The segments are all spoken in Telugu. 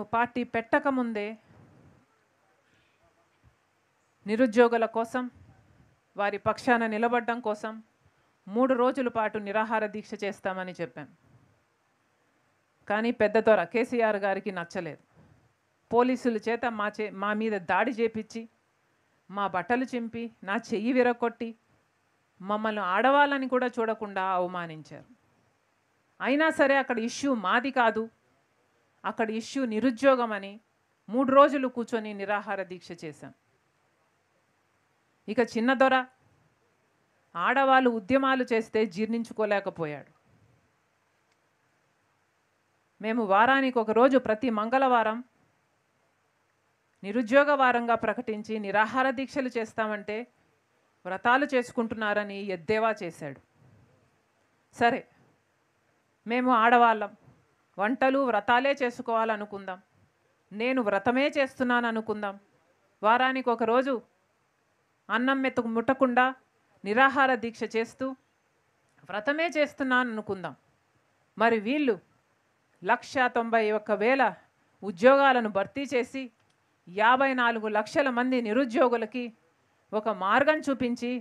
మేము పార్టీ పెట్టకముందే నిరుద్యోగుల కోసం వారి పక్షాన నిలబడడం కోసం మూడు రోజుల పాటు నిరాహార దీక్ష చేస్తామని చెప్పాం కానీ పెద్ద త్వర కేసీఆర్ గారికి నచ్చలేదు పోలీసుల చేత మా చే మా మీద దాడి చేపించి మా బట్టలు చింపి నా చెయ్యి విరగొట్టి మమ్మల్ని ఆడవాళ్ళని కూడా చూడకుండా అవమానించారు అయినా సరే అక్కడ ఇష్యూ మాది కాదు అక్కడ ఇష్యూ నిరుద్యోగం అని మూడు రోజులు కూర్చొని నిరాహార దీక్ష చేశాం ఇక చిన్న దొర ఆడవాళ్ళు ఉద్యమాలు చేస్తే జీర్ణించుకోలేకపోయాడు మేము వారానికి ఒకరోజు ప్రతి మంగళవారం నిరుద్యోగ వారంగా ప్రకటించి నిరాహార దీక్షలు చేస్తామంటే వ్రతాలు చేసుకుంటున్నారని ఎద్దేవా చేశాడు సరే మేము ఆడవాళ్ళం వంటలు వ్రతాలే చేసుకోవాలనుకుందాం నేను వ్రతమే చేస్తున్నాను అనుకుందాం వారానికి ఒకరోజు అన్నం మెత్తకు ముట్టకుండా నిరాహార దీక్ష చేస్తూ వ్రతమే చేస్తున్నాను అనుకుందాం మరి వీళ్ళు లక్ష తొంభై ఒక్క వేల ఉద్యోగాలను భర్తీ చేసి యాభై నాలుగు లక్షల మంది నిరుద్యోగులకి ఒక మార్గం చూపించి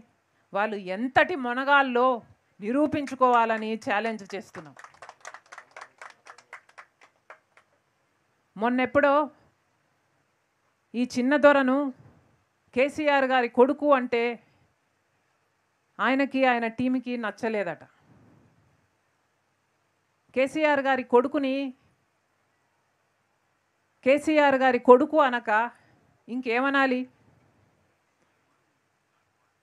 వాళ్ళు ఎంతటి మొనగాల్లో నిరూపించుకోవాలని ఛాలెంజ్ చేస్తున్నాం మొన్నెప్పుడో ఈ చిన్న దొరను కేసీఆర్ గారి కొడుకు అంటే ఆయనకి ఆయన టీంకి నచ్చలేదట కేసీఆర్ గారి కొడుకుని కేసీఆర్ గారి కొడుకు అనక ఇంకేమనాలి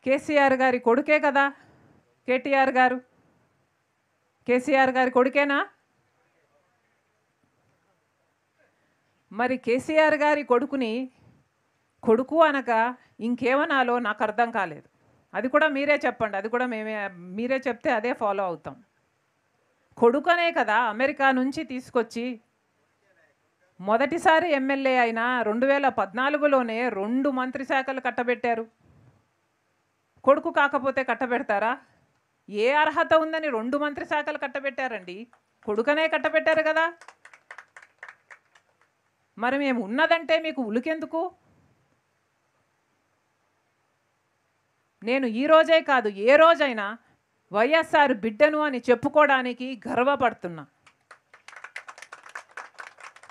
కేసీఆర్ గారి కొడుకే కదా కేటీఆర్ గారు కేసీఆర్ గారి కొడుకేనా మరి కేసీఆర్ గారి కొడుకుని కొడుకు అనక ఇంకేమనాలో నాకు అర్థం కాలేదు అది కూడా మీరే చెప్పండి అది కూడా మేమే మీరే చెప్తే అదే ఫాలో అవుతాం కొడుకనే కదా అమెరికా నుంచి తీసుకొచ్చి మొదటిసారి ఎమ్మెల్యే అయిన రెండు వేల పద్నాలుగులోనే రెండు మంత్రి శాఖలు కట్టబెట్టారు కొడుకు కాకపోతే కట్టబెడతారా ఏ అర్హత ఉందని రెండు మంత్రి శాఖలు కట్టబెట్టారండి కొడుకనే కట్టబెట్టారు కదా మరి మేము ఉన్నదంటే మీకు ఉలికెందుకు నేను ఈ రోజే కాదు ఏ రోజైనా వైఎస్ఆర్ బిడ్డను అని చెప్పుకోవడానికి గర్వపడుతున్నా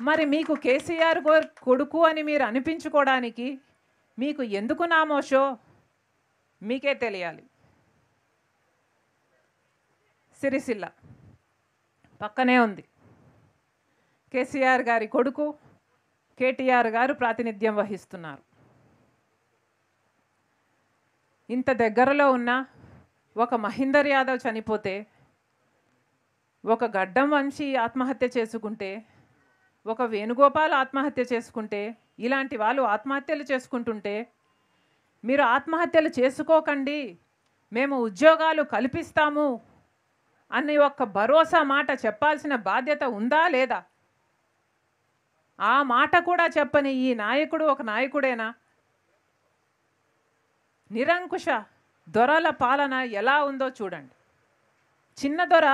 మరి మీకు కేసీఆర్ కొడుకు అని మీరు అనిపించుకోవడానికి మీకు ఎందుకు నామోషో మీకే తెలియాలి సిరిసిల్ల పక్కనే ఉంది కేసీఆర్ గారి కొడుకు కేటీఆర్ గారు ప్రాతినిధ్యం వహిస్తున్నారు ఇంత దగ్గరలో ఉన్న ఒక మహేందర్ యాదవ్ చనిపోతే ఒక గడ్డం వంశీ ఆత్మహత్య చేసుకుంటే ఒక వేణుగోపాల్ ఆత్మహత్య చేసుకుంటే ఇలాంటి వాళ్ళు ఆత్మహత్యలు చేసుకుంటుంటే మీరు ఆత్మహత్యలు చేసుకోకండి మేము ఉద్యోగాలు కల్పిస్తాము అనే ఒక్క భరోసా మాట చెప్పాల్సిన బాధ్యత ఉందా లేదా ఆ మాట కూడా చెప్పని ఈ నాయకుడు ఒక నాయకుడేనా నిరంకుశ దొరల పాలన ఎలా ఉందో చూడండి చిన్న దొర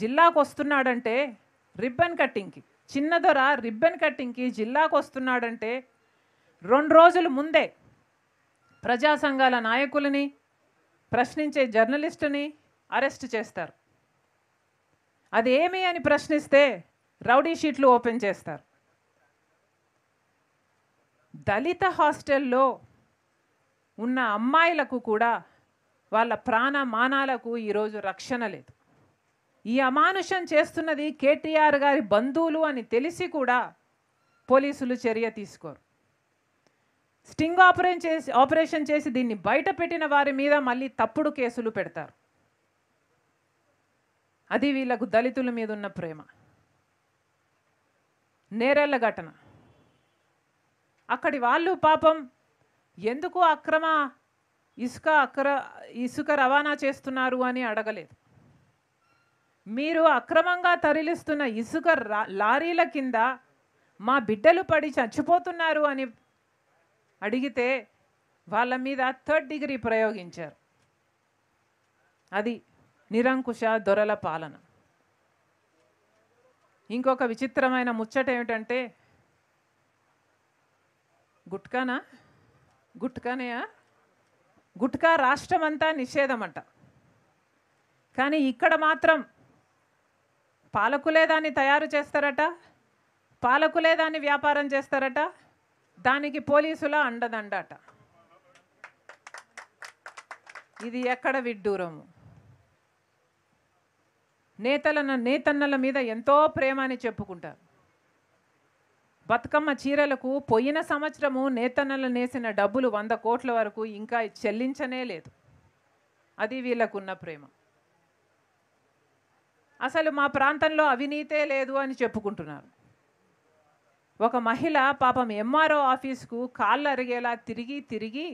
జిల్లాకు వస్తున్నాడంటే రిబ్బన్ కట్టింగ్కి చిన్న దొర రిబ్బన్ కట్టింగ్కి జిల్లాకు వస్తున్నాడంటే రెండు రోజుల ముందే ప్రజా సంఘాల నాయకులని ప్రశ్నించే జర్నలిస్టుని అరెస్ట్ చేస్తారు అది ఏమి అని ప్రశ్నిస్తే రౌడీ షీట్లు ఓపెన్ చేస్తారు దళిత హాస్టల్లో ఉన్న అమ్మాయిలకు కూడా వాళ్ళ ప్రాణ మానాలకు ఈరోజు రక్షణ లేదు ఈ అమానుషం చేస్తున్నది కేటీఆర్ గారి బంధువులు అని తెలిసి కూడా పోలీసులు చర్య తీసుకోరు స్టింగ్ ఆపరేషన్ చేసి ఆపరేషన్ చేసి దీన్ని బయట పెట్టిన వారి మీద మళ్ళీ తప్పుడు కేసులు పెడతారు అది వీళ్ళకు దళితుల మీద ఉన్న ప్రేమ నేరెళ్ళ ఘటన అక్కడి వాళ్ళు పాపం ఎందుకు అక్రమ ఇసుక అక్ర ఇసుక రవాణా చేస్తున్నారు అని అడగలేదు మీరు అక్రమంగా తరలిస్తున్న ఇసుక లారీల కింద మా బిడ్డలు పడి చచ్చిపోతున్నారు అని అడిగితే వాళ్ళ మీద థర్డ్ డిగ్రీ ప్రయోగించారు అది నిరంకుశ దొరల పాలన ఇంకొక విచిత్రమైన ముచ్చట ఏమిటంటే గుట్కానా గుట్కానేయా గుట్కా రాష్ట్రం నిషేధం అంట కానీ ఇక్కడ మాత్రం పాలకులే దాన్ని తయారు చేస్తారట పాలకులే దాన్ని వ్యాపారం చేస్తారట దానికి పోలీసుల అండదండట ఇది ఎక్కడ విడ్డూరము నేతల నేతన్నల మీద ఎంతో ప్రేమ అని చెప్పుకుంటారు బతుకమ్మ చీరలకు పోయిన సంవత్సరము నేతన్నలు నేసిన డబ్బులు వంద కోట్ల వరకు ఇంకా చెల్లించనే లేదు అది వీళ్ళకున్న ప్రేమ అసలు మా ప్రాంతంలో అవినీతే లేదు అని చెప్పుకుంటున్నారు ఒక మహిళ పాపం ఎంఆర్ఓ ఆఫీస్కు కాళ్ళు అరిగేలా తిరిగి తిరిగి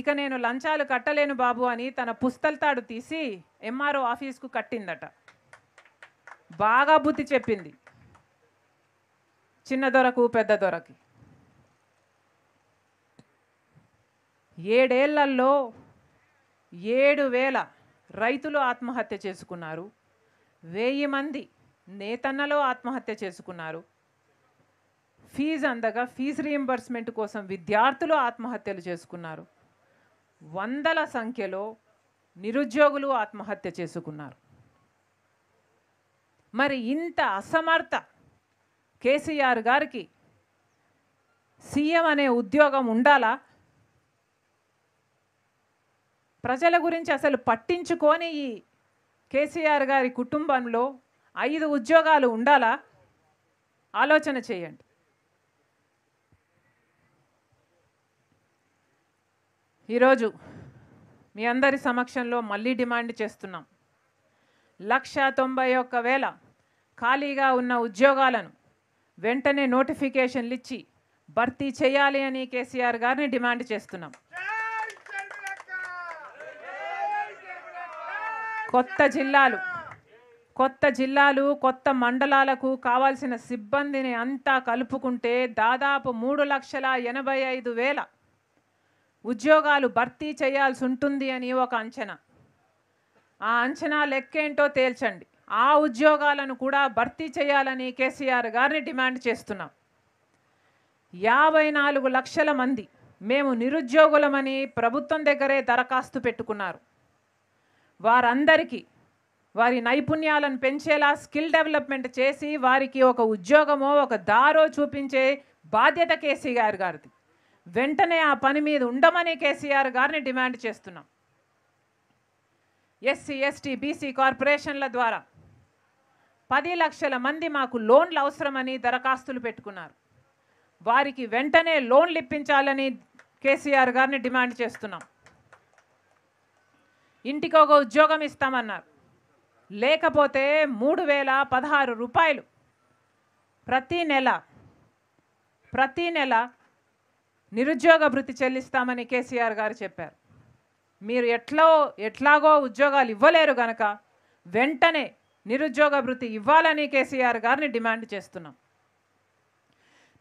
ఇక నేను లంచాలు కట్టలేను బాబు అని తన పుస్తల్తాడు తీసి ఎంఆర్ఓ ఆఫీస్కు కట్టిందట బాగా బుద్ధి చెప్పింది చిన్న దొరకు పెద్ద దొరకి ఏడేళ్లలో ఏడు వేల రైతులు ఆత్మహత్య చేసుకున్నారు వెయ్యి మంది నేతన్నలో ఆత్మహత్య చేసుకున్నారు ఫీజు అందగా ఫీజు రీయింబర్స్మెంట్ కోసం విద్యార్థులు ఆత్మహత్యలు చేసుకున్నారు వందల సంఖ్యలో నిరుద్యోగులు ఆత్మహత్య చేసుకున్నారు మరి ఇంత అసమర్థ కేసీఆర్ గారికి సీఎం అనే ఉద్యోగం ఉండాలా ప్రజల గురించి అసలు పట్టించుకొని ఈ కేసీఆర్ గారి కుటుంబంలో ఐదు ఉద్యోగాలు ఉండాలా ఆలోచన చేయండి ఈరోజు మీ అందరి సమక్షంలో మళ్ళీ డిమాండ్ చేస్తున్నాం లక్ష తొంభై ఒక్క వేల ఖాళీగా ఉన్న ఉద్యోగాలను వెంటనే నోటిఫికేషన్లు ఇచ్చి భర్తీ చేయాలి అని కేసీఆర్ గారిని డిమాండ్ చేస్తున్నాం కొత్త జిల్లాలు కొత్త జిల్లాలు కొత్త మండలాలకు కావాల్సిన సిబ్బందిని అంతా కలుపుకుంటే దాదాపు మూడు లక్షల ఎనభై ఐదు వేల ఉద్యోగాలు భర్తీ చేయాల్సి ఉంటుంది అని ఒక అంచనా ఆ అంచనా లెక్కేంటో తేల్చండి ఆ ఉద్యోగాలను కూడా భర్తీ చేయాలని కేసీఆర్ గారిని డిమాండ్ చేస్తున్నాం యాభై నాలుగు లక్షల మంది మేము నిరుద్యోగులమని ప్రభుత్వం దగ్గరే దరఖాస్తు పెట్టుకున్నారు వారందరికీ వారి నైపుణ్యాలను పెంచేలా స్కిల్ డెవలప్మెంట్ చేసి వారికి ఒక ఉద్యోగమో ఒక దారో చూపించే బాధ్యత కేసీఆర్ గారిది వెంటనే ఆ పని మీద ఉండమని కేసీఆర్ గారిని డిమాండ్ చేస్తున్నాం ఎస్సీ ఎస్టీ బీసీ కార్పొరేషన్ల ద్వారా పది లక్షల మంది మాకు లోన్లు అవసరమని దరఖాస్తులు పెట్టుకున్నారు వారికి వెంటనే లోన్లు ఇప్పించాలని కేసీఆర్ గారిని డిమాండ్ చేస్తున్నాం ఇంటికి ఒక ఉద్యోగం ఇస్తామన్నారు లేకపోతే మూడు వేల పదహారు రూపాయలు ప్రతీ నెల ప్రతీ నెల నిరుద్యోగ భృతి చెల్లిస్తామని కేసీఆర్ గారు చెప్పారు మీరు ఎట్లో ఎట్లాగో ఉద్యోగాలు ఇవ్వలేరు గనక వెంటనే నిరుద్యోగ భృతి ఇవ్వాలని కేసీఆర్ గారిని డిమాండ్ చేస్తున్నాం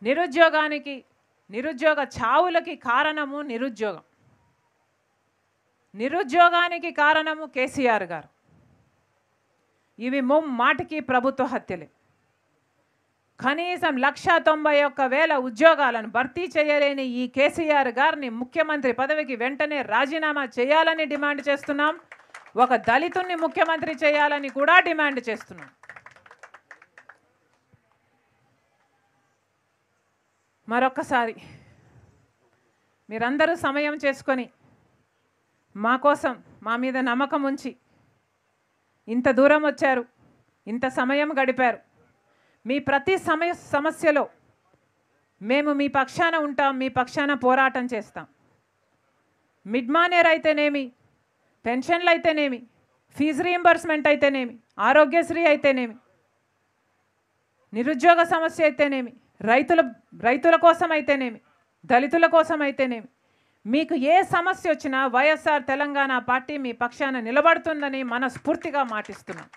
నిరుద్యోగానికి నిరుద్యోగ చావులకి కారణము నిరుద్యోగం నిరుద్యోగానికి కారణము కేసీఆర్ గారు ఇవి ముమ్మాటికి ప్రభుత్వ హత్యలే కనీసం లక్ష తొంభై ఒక్క వేల ఉద్యోగాలను భర్తీ చేయలేని ఈ కేసీఆర్ గారిని ముఖ్యమంత్రి పదవికి వెంటనే రాజీనామా చేయాలని డిమాండ్ చేస్తున్నాం ఒక దళితుణ్ణి ముఖ్యమంత్రి చేయాలని కూడా డిమాండ్ చేస్తున్నాం మరొక్కసారి మీరందరూ సమయం చేసుకొని మా కోసం మా మీద నమ్మకం ఉంచి ఇంత దూరం వచ్చారు ఇంత సమయం గడిపారు మీ ప్రతి సమయ సమస్యలో మేము మీ పక్షాన ఉంటాం మీ పక్షాన పోరాటం చేస్తాం మిడ్మానేర్ అయితేనేమి పెన్షన్లు అయితేనేమి ఫీజు రీఎంబర్స్మెంట్ అయితేనేమి ఆరోగ్యశ్రీ అయితేనేమి నిరుద్యోగ సమస్య అయితేనేమి రైతుల రైతుల కోసం అయితేనేమి దళితుల కోసం అయితేనేమి మీకు ఏ సమస్య వచ్చినా వైఎస్ఆర్ తెలంగాణ పార్టీ మీ పక్షాన నిలబడుతుందని మనస్ఫూర్తిగా మాటిస్తున్నాం